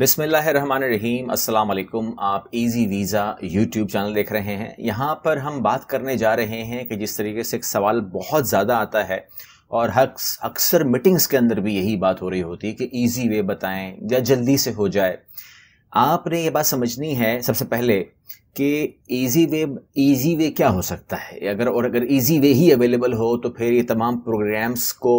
बिसमीम असलकुम आप इजी वीज़ा यूट्यूब चैनल देख रहे हैं यहाँ पर हम बात करने जा रहे हैं कि जिस तरीके से एक सवाल बहुत ज़्यादा आता है और अक्सर मीटिंग्स के अंदर भी यही बात हो रही होती है कि ईजी वे बताएँ या जल्दी से हो जाए आपने ये बात समझनी है सबसे पहले कि इजी वे इजी वे क्या हो सकता है अगर और अगर इजी वे ही अवेलेबल हो तो फिर ये तमाम प्रोग्राम्स को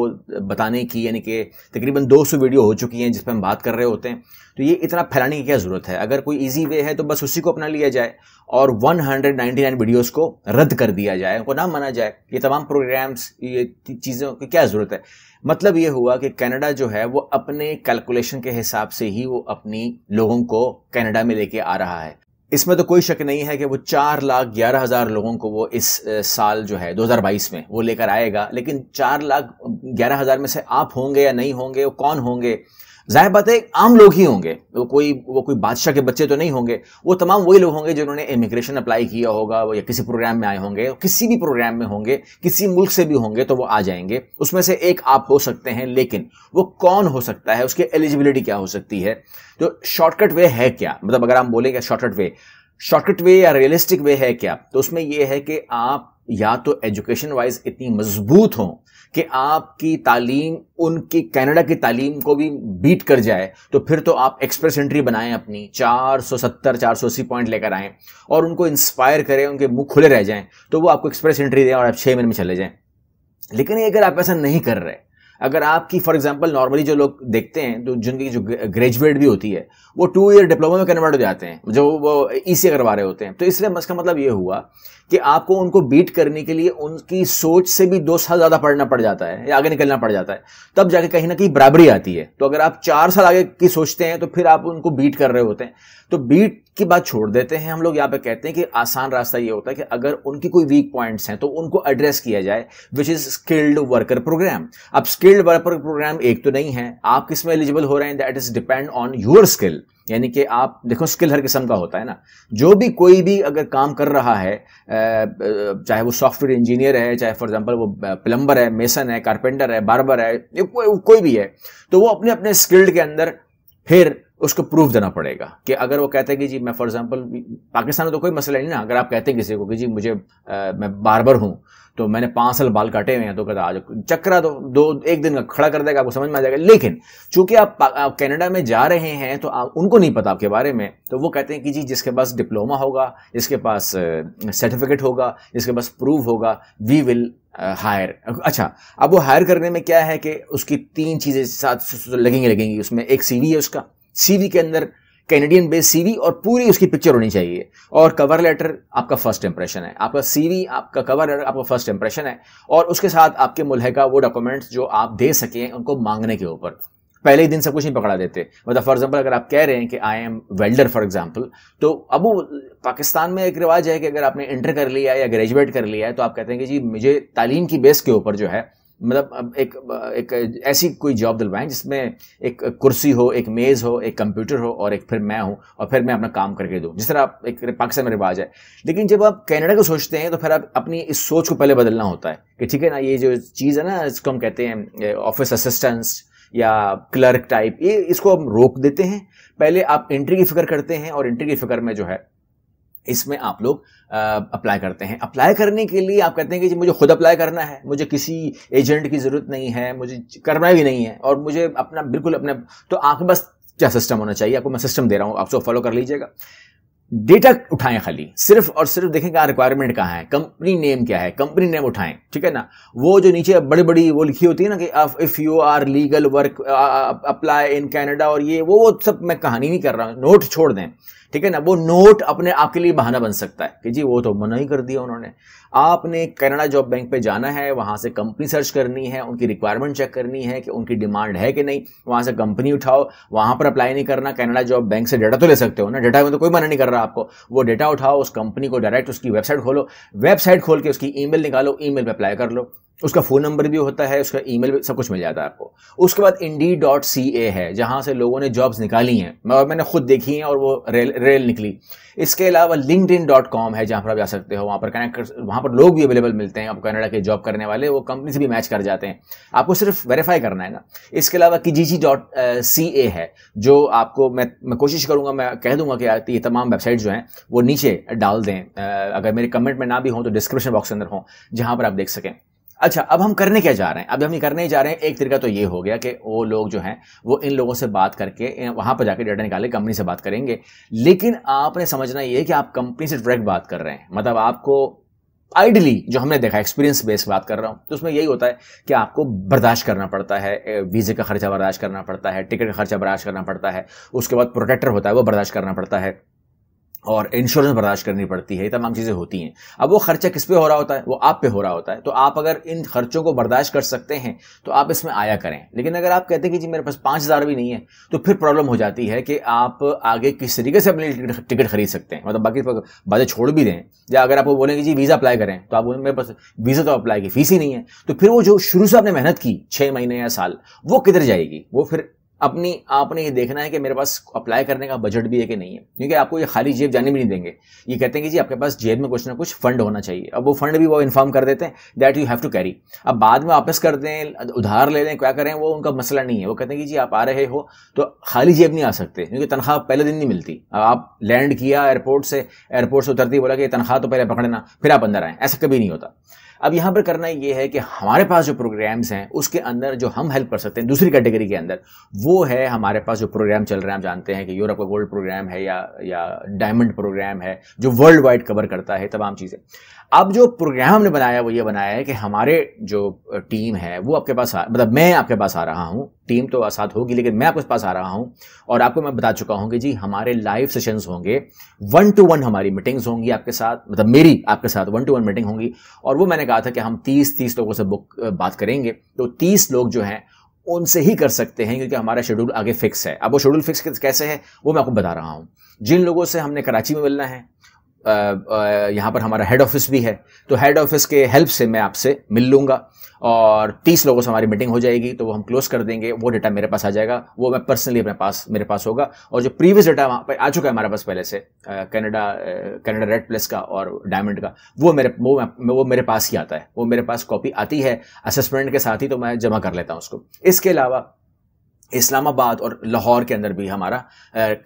बताने की यानी कि तकरीबन 200 वीडियो हो चुकी हैं जिस पर हम बात कर रहे होते हैं तो ये इतना फैलाने की क्या ज़रूरत है अगर कोई इजी वे है तो बस उसी को अपना लिया जाए और 199 वीडियोस को रद्द कर दिया जाए उनको ना माना जाए ये तमाम प्रोग्राम्स ये चीज़ों की क्या ज़रूरत है मतलब ये हुआ कि कनाडा जो है वो अपने कैलकुलेशन के हिसाब से ही वो अपनी लोगों को कनाडा में लेके आ रहा है इसमें तो कोई शक नहीं है कि वो चार लाख ग्यारह हज़ार लोगों को वो इस साल जो है 2022 में वो लेकर आएगा लेकिन चार लाख ग्यारह हज़ार में से आप होंगे या नहीं होंगे वो कौन होंगे जाहिर बात है आम लोग ही होंगे वो कोई वो कोई बादशाह के बच्चे तो नहीं होंगे वो तमाम वही लोग होंगे जिन्होंने इमिग्रेशन अप्लाई किया होगा वो या किसी प्रोग्राम में आए होंगे किसी भी प्रोग्राम में होंगे किसी मुल्क से भी होंगे तो वो आ जाएंगे उसमें से एक आप हो सकते हैं लेकिन वो कौन हो सकता है उसकी एलिजिबिलिटी क्या हो सकती है तो शॉर्टकट वे है क्या मतलब अगर हम बोलेंगे शॉर्टकट वे शॉर्टकट वे या रियलिस्टिक वे है क्या तो उसमें यह है कि आप या तो एजुकेशन वाइज इतनी मजबूत हों कि आपकी तालीम उनकी कनाडा की तालीम को भी बीट कर जाए तो फिर तो आप एक्सप्रेस एंट्री बनाएं अपनी 470 480 पॉइंट लेकर आएं और उनको इंस्पायर करें उनके मुंह खुले रह जाएं तो वो आपको एक्सप्रेस एंट्री दें और आप छः महीने में चले जाएं लेकिन अगर आप ऐसा नहीं कर रहे अगर आपकी फॉर एग्जाम्पल नॉर्मली जो लोग देखते हैं जो जिनकी जो ग्रेजुएट भी होती है वो टू ईयर डिप्लोमा में कन्वर्ट हो जाते हैं जो वो ई सी e करवा रहे होते हैं तो इसलिए इसका मतलब ये हुआ कि आपको उनको बीट करने के लिए उनकी सोच से भी दो साल ज़्यादा पढ़ना पड़ जाता है या आगे निकलना पड़ जाता है तब जाके कहीं ना कहीं बराबरी आती है तो अगर आप चार साल आगे की सोचते हैं तो फिर आप उनको बीट कर रहे होते हैं तो बीट की बात छोड़ देते हैं हम लोग यहाँ पे कहते हैं कि आसान रास्ता ये होता है कि अगर उनकी कोई वीक पॉइंट्स हैं तो उनको एड्रेस किया जाए which is skilled worker program अब स्किल्ड डेवलपर प्रोग्राम एक तो नहीं है आप किस में एलिजिबल हो रहे हैं that is depend on your skill यानी कि आप देखो स्किल हर किस्म का होता है ना जो भी कोई भी अगर काम कर रहा है चाहे वो सॉफ्टवेयर इंजीनियर है चाहे फॉर एग्जांपल वो प्लम्बर है मेसन है कारपेंटर है बार्बर है को, कोई भी है तो वो अपने अपने स्किल्ड के अंदर फिर उसको प्रूफ देना पड़ेगा कि अगर वो कहते हैं कि जी मैं फॉर एग्जांपल पाकिस्तान में तो कोई मसला नहीं ना अगर आप कहते हैं किसी को कि जी मुझे आ, मैं बार्बर हूँ तो मैंने पाँच साल बाल काटे हुए हैं तो कहता आज चक्रा तो दो एक दिन का खड़ा कर देगा आपको समझ में आ जाएगा लेकिन चूंकि आप, आप कैनेडा में जा रहे हैं तो आप उनको नहीं पता आपके बारे में तो वो कहते हैं कि जी जिसके पास डिप्लोमा होगा जिसके पास सर्टिफिकेट होगा जिसके पास प्रूफ होगा वी विल हायर अच्छा अब वो हायर करने में क्या है कि उसकी तीन चीज़ें साथ लगेंगी लगेंगी उसमें एक सीवी है उसका सीवी के अंदर कैनेडियन बेस्ड सीवी और पूरी उसकी पिक्चर होनी चाहिए और कवर लेटर आपका फर्स्ट इंप्रेशन है आपका सीवी आपका कवर लेटर आपका फर्स्ट इंप्रेशन है और उसके साथ आपके मुलहका वो डॉक्यूमेंट्स जो आप दे सकें उनको मांगने के ऊपर पहले ही दिन सब कुछ नहीं पकड़ा देते मतलब फॉर एग्जाम्पल अगर आप कह रहे हैं कि I am welder for example तो अब पाकिस्तान में एक रिवाज है कि अगर आपने इंटर कर लिया या ग्रेजुएट कर लिया है तो आप कहते हैं कि जी मुझे तालीम की बेस के ऊपर जो है मतलब एक एक ऐसी कोई जॉब दिलवाएं जिसमें एक कुर्सी हो एक मेज़ हो एक कंप्यूटर हो और एक फिर मैं हूँ और फिर मैं अपना काम करके दूँ जिस तरह आप एक पाकिस्तान में रिवाज है लेकिन जब आप कनाडा को सोचते हैं तो फिर आप अपनी इस सोच को पहले बदलना होता है कि ठीक है ना ये जो चीज़ है ना इसको हम कहते हैं ऑफिस असिस्टेंट्स या क्लर्क टाइप ये इसको हम रोक देते हैं पहले आप इंट्री की फिक्र करते हैं और इंट्री की फिक्र में जो है इसमें आप लोग अप्लाई करते हैं अप्लाई करने के लिए आप कहते हैं कि जी मुझे खुद अप्लाई करना है मुझे किसी एजेंट की ज़रूरत नहीं है मुझे करना भी नहीं है और मुझे अपना बिल्कुल अपना तो आपके पास क्या सिस्टम होना चाहिए आपको मैं सिस्टम दे रहा हूँ आप सब फॉलो कर लीजिएगा डेटा उठाएं खाली सिर्फ और सिर्फ देखें क्या रिक्वायरमेंट कहाँ है कंपनी नेम क्या है कंपनी नेम उठाएं ठीक है ना वो जो नीचे बड़ी बड़ी वो लिखी होती है ना कि if you are legal work apply in Canada और ये वो वो सब मैं कहानी नहीं कर रहा हूँ नोट छोड़ दें ठीक है ना वो नोट अपने आपके लिए बहाना बन सकता है कि जी वो तो मना ही कर दिया उन्होंने आपने कनाडा जॉब बैंक पे जाना है वहाँ से कंपनी सर्च करनी है उनकी रिक्वायरमेंट चेक करनी है कि उनकी डिमांड है कि नहीं वहाँ से कंपनी उठाओ वहाँ पर अप्लाई नहीं करना कनाडा जॉब बैंक से डाटा तो ले सकते हो ना डाटा में तो कोई मना नहीं कर रहा आपको वो डाटा उठाओ उस कंपनी को डायरेक्ट उसकी वेबसाइट खोलो वेबसाइट खोल के उसकी ई निकालो ई पे अप्लाई कर लो उसका फ़ोन नंबर भी होता है उसका ईमेल भी सब कुछ मिल जाता है आपको उसके बाद इंडी डॉट सी ए है जहाँ से लोगों ने जॉब्स निकाली हैं और मैंने खुद देखी हैं और वो रेल रेल निकली इसके अलावा लिंकड इन डॉट कॉम है जहाँ पर आप जा सकते हो वहाँ पर कनेक्ट कर वहाँ पर लोग भी अवेलेबल मिलते हैं आप कनाडा के जॉब करने वाले वो कंपनी से भी मैच कर जाते हैं आपको सिर्फ वेरीफाई करना है ना इसके अलावा कि जी जी डॉट सी ए है जो आपको मैं मैं कोशिश करूँगा मैं कह दूंगा कि ये तमाम वेबसाइट जो हैं वो नीचे डाल दें अगर मेरे कमेंट में ना भी हों तो डिस्क्रिप्शन बॉक्स के अंदर हों जहाँ पर आप देख सकें अच्छा अब हम करने क्या जा रहे हैं अब हम ये करने ही जा रहे हैं एक तरीका तो ये हो गया कि वो लोग जो हैं वो इन लोगों से बात करके वहाँ पर जाकर डाटा निकाले कंपनी से बात करेंगे लेकिन आपने समझना ये कि आप कंपनी से डायरेक्ट बात कर रहे हैं मतलब आपको आइडली जो हमने देखा एक्सपीरियंस बेस बात कर रहा हूँ तो उसमें यही होता है कि आपको बर्दाश्त करना पड़ता है वीज़े का खर्चा बर्दाश्त करना पड़ता है टिकट का खर्चा बर्दाश्त करना पड़ता है उसके बाद प्रोटेक्टर होता है वो बर्दाश्त करना पड़ता है और इंश्योरेंस बर्दाश्त करनी पड़ती है ये तमाम चीज़ें होती हैं अब वो खर्चा किस पे हो रहा होता है वो आप पे हो रहा होता है तो आप अगर इन खर्चों को बर्दाश्त कर सकते हैं तो आप इसमें आया करें लेकिन अगर आप कहते हैं कि जी मेरे पास पाँच हज़ार भी नहीं है तो फिर प्रॉब्लम हो जाती है कि आप आगे किस तरीके से अपने टिकट खरीद सकते हैं मतलब बाकी तो बातें छोड़ भी दें या अगर आप बोलेंगे जी वीज़ा अप्लाई करें तो आप मेरे पास वीज़ा तो अप्लाई की फीस ही नहीं है तो फिर वो जो शुरू से आपने मेहनत की छः महीने या साल वो किधर जाएगी वो फिर अपनी आपने ये देखना है कि मेरे पास अप्लाई करने का बजट भी है कि नहीं है क्योंकि आपको ये खाली जेब जाने भी नहीं देंगे ये कहते हैं कि जी आपके पास जेब में कुछ ना कुछ फंड होना चाहिए अब वो फंड भी वो इन्फॉर्म कर देते हैं that you have to carry अब बाद में वापस कर दें उधार ले लें क्या करें वो उनका मसला नहीं है वो कहते हैं कि जी आप आ रहे हो तो खाली जेब नहीं आ सकते क्योंकि तनख्वाह पहले दिन नहीं मिलती अब आप लैंड किया एयरपोर्ट से एयरपोर्ट से उतरती बोला कि तनख्वाह तो पहले पकड़ना फिर आप अंदर आएँ ऐसा कभी नहीं होता अब यहाँ पर करना ये है कि हमारे पास जो प्रोग्राम्स हैं उसके अंदर जो हम हेल्प कर सकते हैं दूसरी कैटेगरी के अंदर वो है हमारे पास जो प्रोग्राम चल रहे हैं आप जानते हैं कि यूरोप का गोल्ड प्रोग्राम है या या डायमंड प्रोग्राम है जो वर्ल्ड वाइड कवर करता है तमाम चीज़ें अब जो प्रोग्राम हमने बनाया वो ये बनाया है कि हमारे जो टीम है वो आपके पास आ मतलब मैं आपके पास आ रहा हूँ टीम तो साथ होगी लेकिन मैं आपके पास आ रहा हूँ और आपको मैं बता चुका हूँ कि जी हमारे लाइव सेशंस होंगे वन टू वन हमारी मीटिंग्स होंगी आपके साथ मतलब मेरी आपके साथ वन टू वन मीटिंग होंगी और वो मैंने कहा कहा था कि हम तीस तीस लोगों से बुक बात करेंगे तो तीस लोग जो हैं उनसे ही कर सकते हैं क्योंकि हमारा शेड्यूल आगे फिक्स है अब वो शेड्यूल फिक्स कैसे है वो मैं आपको बता रहा हूँ जिन लोगों से हमने कराची में मिलना है यहाँ पर हमारा हेड ऑफिस भी है तो हेड ऑफिस के हेल्प से मैं आपसे मिल लूँगा और तीस लोगों से हमारी मीटिंग हो जाएगी तो वो हम क्लोज कर देंगे वो डाटा मेरे पास आ जाएगा वो मैं पर्सनली अपने पास मेरे पास होगा और जो प्रीवियस डाटा वहाँ पर आ चुका है हमारे पास पहले से कनाडा कनाडा रेड प्लस का और डायमंड का वो मेरे वो वो मेरे पास ही आता है वो मेरे पास कॉपी आती है असेसमेंट के साथ ही तो मैं जमा कर लेता हूँ उसको इसके अलावा इस्लामाबाद और लाहौर के अंदर भी हमारा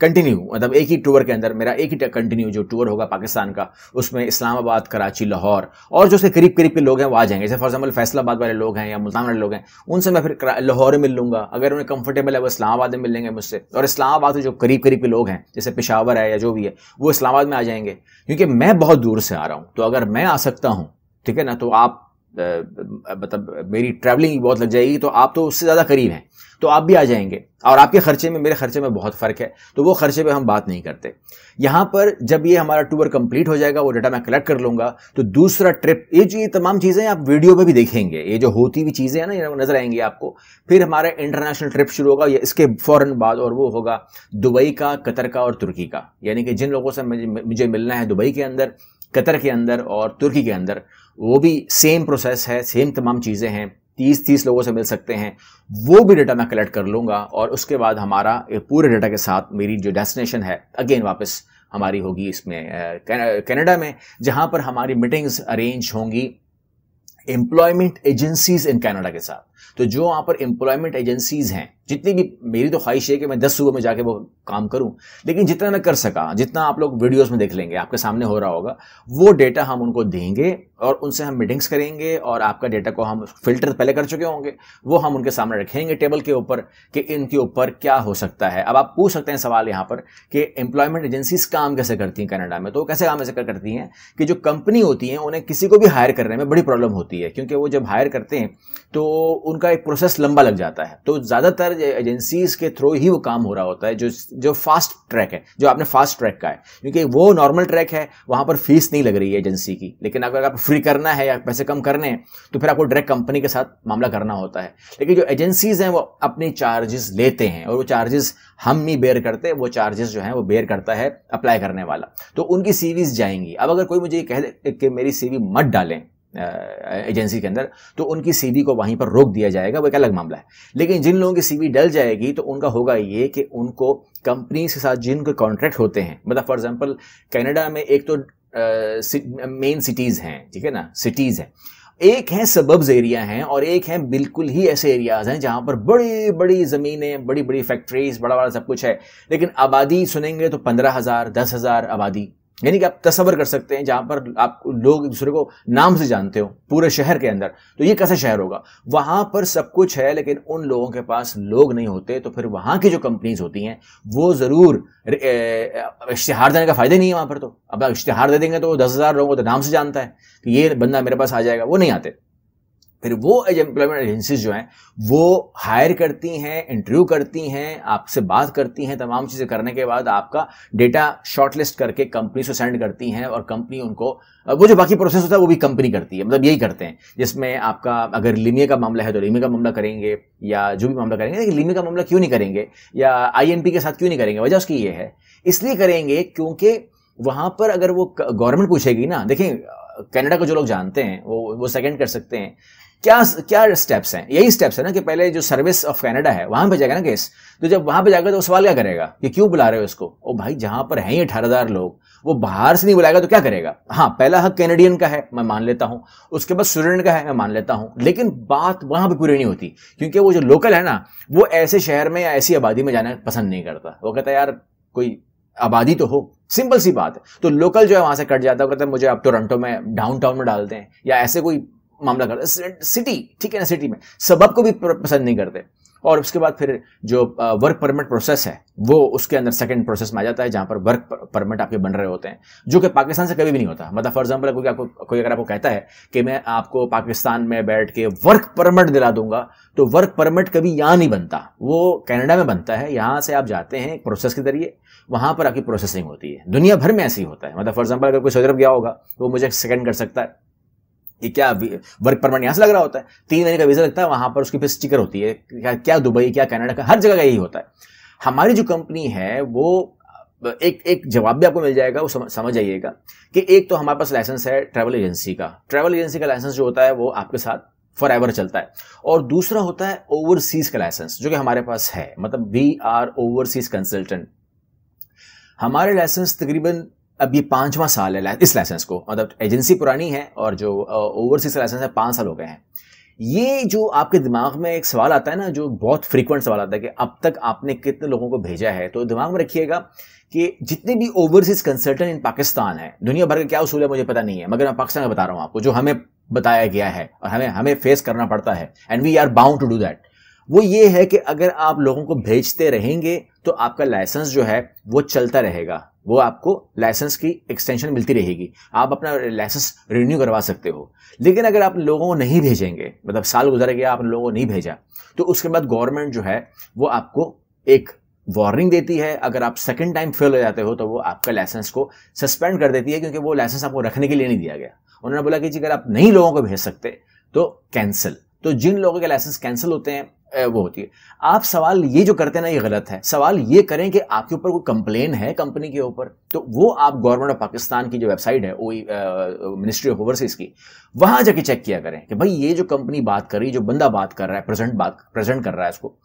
कंटिन्यू मतलब एक ही टूर के अंदर मेरा एक ही कंटिन्यू जो टूर होगा पाकिस्तान का उसमें इस्लामाबाद कराची लाहौर और जो उसके करीब करीब के लोग हैं वो आ जाएंगे जैसे फॉर एग्जाम्पल फैसलाबाद वाले लोग हैं या मुल्तान वाले लोग हैं उनसे मैं फिर लाहौर में मिल लूँगा अगर उन्हें कंफर्टेबल है वो इस्लामाबाद में मिलेंगे मुझसे और इस्लामाबाद में जो करीब करीब के लोग हैं जैसे पेशावर है या जो भी है वो इस्लामाबाद में आ जाएंगे क्योंकि मैं बहुत दूर से आ रहा हूँ तो अगर मैं आ सकता हूँ ठीक है ना तो आप मतलब मेरी ट्रैवलिंग बहुत लग जाएगी तो आप तो उससे ज़्यादा करीब हैं तो आप भी आ जाएंगे और आपके खर्चे में मेरे खर्चे में बहुत फ़र्क है तो वो खर्चे पे हम बात नहीं करते यहाँ पर जब ये हमारा टूर कंप्लीट हो जाएगा वो डाटा मैं कलेक्ट कर लूँगा तो दूसरा ट्रिप ये जो ये तमाम चीज़ें आप वीडियो में भी देखेंगे ये जो होती हुई चीज़ें हैं ना ये नज़र आएंगी आपको फिर हमारा इंटरनेशनल ट्रिप शुरू होगा या इसके फ़ौरन बाद और वो होगा दुबई का कतर का और तुर्की का यानी कि जिन लोगों से मुझे मिलना है दुबई के अंदर कतर के अंदर और तुर्की के अंदर वो भी सेम प्रोसेस है सेम तमाम चीज़ें हैं तीस तीस लोगों से मिल सकते हैं वो भी डेटा मैं कलेक्ट कर लूँगा और उसके बाद हमारा पूरे डेटा के साथ मेरी जो डेस्टिनेशन है अगेन वापस हमारी होगी इसमें कनाडा में जहाँ पर हमारी मीटिंग्स अरेंज होंगी एम्प्लॉयमेंट एजेंसीज इन कनाडा के साथ तो जो वहाँ पर एम्प्लॉयमेंट एजेंसीज़ हैं जितनी भी मेरी तो ख्वाहिश है कि मैं दस सुबह में जाके वो काम करूँ लेकिन जितना मैं कर सका जितना आप लोग वीडियोस में देख लेंगे आपके सामने हो रहा होगा वो डेटा हम उनको देंगे और उनसे हम मीटिंग्स करेंगे और आपका डेटा को हम फिल्टर पहले कर चुके होंगे वो हम उनके सामने रखेंगे टेबल के ऊपर कि इनके ऊपर क्या हो सकता है अब आप पूछ सकते हैं सवाल यहाँ पर कि एम्प्लॉयमेंट एजेंसीज काम कैसे करती हैं कनाडा में तो कैसे काम ऐसे करती हैं कि जो कंपनी होती हैं उन्हें किसी को भी हायर करने में बड़ी प्रॉब्लम होती है क्योंकि वो जब हायर करते हैं तो उनका एक प्रोसेस लंबा लग जाता है तो ज़्यादातर एजेंसीज के थ्रू ही वो काम हो रहा होता है जो जो फास्ट ट्रैक है जो आपने फास्ट ट्रैक का है क्योंकि वो नॉर्मल ट्रैक है वहां पर फीस नहीं लग रही है एजेंसी की लेकिन अगर आप फ्री करना है या पैसे कम करने हैं तो फिर आपको डायरेक्ट कंपनी के साथ मामला करना होता है लेकिन जो एजेंसीज हैं वो अपने चार्जेस लेते हैं और वो चार्जेस हम ही बेयर करते हैं वो चार्जेस जो है वो बेयर करता है अप्लाई करने वाला तो उनकी सीवीज जाएंगी अब अगर कोई मुझे कह दे कि मेरी सीवी मत डालें एजेंसी के अंदर तो उनकी सीवी को वहीं पर रोक दिया जाएगा वो एक अलग मामला है लेकिन जिन लोगों की सीवी डल जाएगी तो उनका होगा ये कि उनको कंपनीज के साथ जिनके कॉन्ट्रैक्ट होते हैं मतलब फॉर एग्जांपल कनाडा में एक तो मेन सिटीज़ हैं ठीक है ना सिटीज़ हैं एक है सबब्स एरिया हैं और एक है बिल्कुल ही ऐसे एरियाज़ हैं जहां पर बड़ी बड़ी ज़मीनें बड़ी बड़ी फैक्ट्रीज बड़ा बड़ा सब कुछ है लेकिन आबादी सुनेंगे तो पंद्रह हज़ार दस हज़ार आबादी यानी कि आप तस्वर कर सकते हैं जहां पर आप लोग एक दूसरे को नाम से जानते हो पूरे शहर के अंदर तो ये कैसा शहर होगा वहां पर सब कुछ है लेकिन उन लोगों के पास लोग नहीं होते तो फिर वहां की जो कंपनीज होती हैं वो जरूर इश्तहार देने का फायदा नहीं है वहां पर तो अब इश्तिहार दे देंगे तो दस हजार लोगों को तो नाम से जानता है कि ये बंदा मेरे पास आ जाएगा वो नहीं आते फिर वो एज एम्प्लॉयमेंट एजेंसीज जो हैं वो हायर करती हैं इंटरव्यू करती हैं आपसे बात करती हैं तमाम चीज़ें करने के बाद आपका डेटा शॉर्टलिस्ट करके कंपनी से सेंड करती हैं और कंपनी उनको वो जो बाकी प्रोसेस होता है वो भी कंपनी करती है मतलब यही करते हैं जिसमें आपका अगर लिमिए का मामला है तो लिमिए का मामला करेंगे या जो भी मामला करेंगे लेकिन लिमिए का मामला क्यों नहीं करेंगे या आई के साथ क्यों नहीं करेंगे वजह उसकी ये है इसलिए करेंगे क्योंकि वहाँ पर अगर वो गवर्नमेंट पूछेगी ना देखें कनाडा को जो लोग जानते हैं वो वो सेकंड कर सकते हैं क्या क्या स्टेप्स हैं यही स्टेप्स है ना कि पहले जो सर्विस ऑफ कनाडा है वहां पर जाएगा ना केस तो जब वहां पर जाएगा तो सवाल क्या करेगा कि क्यों बुला रहे हो इसको ओ भाई जहां पर है ही अठारह हजार लोग वो बाहर से नहीं बुलाएगा तो क्या करेगा हाँ पहला हक कैनेडियन का है मैं मान लेता हूँ उसके बाद स्टूडेंट का है मैं मान लेता हूँ लेकिन बात वहां पर पूरी नहीं होती क्योंकि वो जो लोकल है ना वो ऐसे शहर में या ऐसी आबादी में जाना पसंद नहीं करता वो कहता यार कोई आबादी तो हो सिंपल सी बात है तो लोकल जो है वहां से कट जाता है कहते है मुझे आप टोरंटो में डाउनटाउन में डालते हैं या ऐसे कोई मामला करते सिटी ठीक है ना सिटी में सबब को भी पसंद नहीं करते और उसके बाद फिर जो वर्क परमिट प्रोसेस है वो उसके अंदर सेकंड प्रोसेस में आ जाता है जहां पर वर्क परमिट आपके बन रहे होते हैं जो कि पाकिस्तान से कभी भी नहीं होता मतलब फॉर एग्जाम्पल कोई आपको कोई अगर आपको कहता है कि मैं आपको पाकिस्तान में बैठ के वर्क परमिट दिला दूंगा तो वर्क परमिट कभी यहाँ नहीं बनता वो कैनेडा में बनता है यहाँ से आप जाते हैं एक प्रोसेस के जरिए वहां पर आपकी प्रोसेसिंग होती है दुनिया भर में ऐसे ही होता है मतलब फॉर एग्जाम्पल अगर कोई सऊदी अरब गया होगा वो मुझे सेकेंड कर सकता है ये क्या वर्क परमिट यहाँ से लग रहा होता है तीन महीने का वीज़ा लगता है वहां पर उसकी फिर स्टिकर होती है क्या क्या दुबई क्या कनाडा का हर जगह का यही होता है हमारी जो कंपनी है वो एक एक जवाब भी आपको मिल जाएगा वो समझ आइएगा कि एक तो हमारे पास लाइसेंस है ट्रैवल एजेंसी का ट्रैवल एजेंसी का लाइसेंस जो होता है वो आपके साथ फॉर एवर चलता है और दूसरा होता है ओवरसीज का लाइसेंस जो कि हमारे पास है मतलब वी आर ओवरसीज कंसल्टेंट हमारे लाइसेंस तकरीबन अब ये पांचवा साल है इस लाइसेंस को मतलब एजेंसी पुरानी है और जो ओवरसीज लाइसेंस है पांच साल हो गए हैं ये जो आपके दिमाग में एक सवाल आता है ना जो बहुत फ्रीक्वेंट सवाल आता है कि अब तक आपने कितने लोगों को भेजा है तो दिमाग में रखिएगा कि जितने भी ओवरसीज कंसल्टेंट इन पाकिस्तान है दुनिया भर का क्या उसूल है मुझे पता नहीं है मगर मैं पाकिस्तान का बता रहा हूँ आपको जो हमें बताया गया है और हमें हमें फेस करना पड़ता है and we are bound to do that वो ये है कि अगर आप लोगों को भेजते रहेंगे तो आपका लाइसेंस जो है वो चलता रहेगा वो आपको लाइसेंस की एक्सटेंशन मिलती रहेगी आप अपना लाइसेंस रिन्यू करवा सकते हो लेकिन अगर आप लोगों को नहीं भेजेंगे मतलब साल गुजर गया आप लोगों को नहीं भेजा तो उसके बाद गवर्नमेंट जो है वो आपको एक वार्निंग देती है अगर आप सेकेंड टाइम फेल हो जाते हो तो वो आपका लाइसेंस को सस्पेंड कर देती है क्योंकि वो लाइसेंस आपको रखने के लिए नहीं दिया गया उन्होंने बोला कि जी अगर आप नहीं लोगों को भेज सकते तो कैंसिल तो जिन लोगों के लाइसेंस कैंसिल होते हैं वो होती है आप सवाल ये जो करते हैं ना ये गलत है सवाल ये करें कि आपके ऊपर कोई कंप्लेन है कंपनी के ऊपर तो वो आप गवर्नमेंट ऑफ पाकिस्तान की जो वेबसाइट है मिनिस्ट्री ऑफ ओवरसीज की वहां जाके चेक किया करें कि भाई ये जो कंपनी बात कर रही जो बंदा बात कर रहा है प्रेजेंट बात प्रेजेंट कर रहा है इसको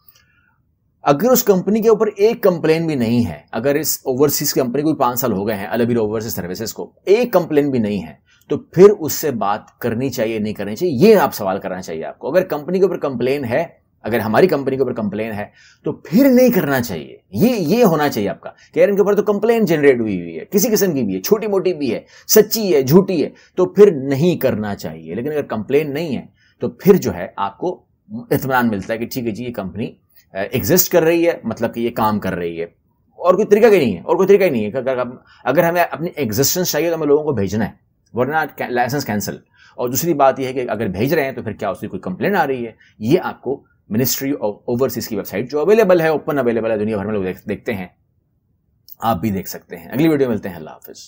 अगर उस कंपनी के ऊपर एक कंप्लेन भी नहीं है अगर इस ओवरसीज कंपनी को पांच साल हो गए हैं अलबीर ओवरसीज सर्विसेज को एक कंप्लेन भी नहीं है तो फिर उससे बात करनी चाहिए नहीं करनी चाहिए ये आप सवाल करना चाहिए आपको अगर कंपनी के ऊपर कंप्लेन है अगर हमारी कंपनी के ऊपर कंप्लेन है तो फिर नहीं करना चाहिए ये ये होना चाहिए आपका कि इनके ऊपर तो कंप्लेन जनरेट हुई हुई है किसी किस्म की भी है छोटी मोटी भी है सच्ची है झूठी है तो फिर नहीं करना चाहिए लेकिन अगर कंप्लेन नहीं है तो फिर जो है आपको इतमान मिलता है कि ठीक है जी ये कंपनी एग्जिस्ट कर रही है मतलब कि ये काम कर रही है और कोई तरीका ही नहीं है और कोई तरीका ही नहीं है अगर, अगर हमें अपनी एग्जिस्टेंस चाहिए तो हमें लोगों को भेजना है वरना लाइसेंस कैंसिल और दूसरी बात यह है कि अगर भेज रहे हैं तो फिर क्या उसकी कोई कंप्लेन आ रही है ये आपको मिनिस्ट्री ऑफ ओवरसीज की वेबसाइट जो अवेलेबल है ओपन अवेलेबल है दुनिया भर में लोग देखते हैं आप भी देख सकते हैं अगली वीडियो मिलते हैं अल्लाह हाफिज़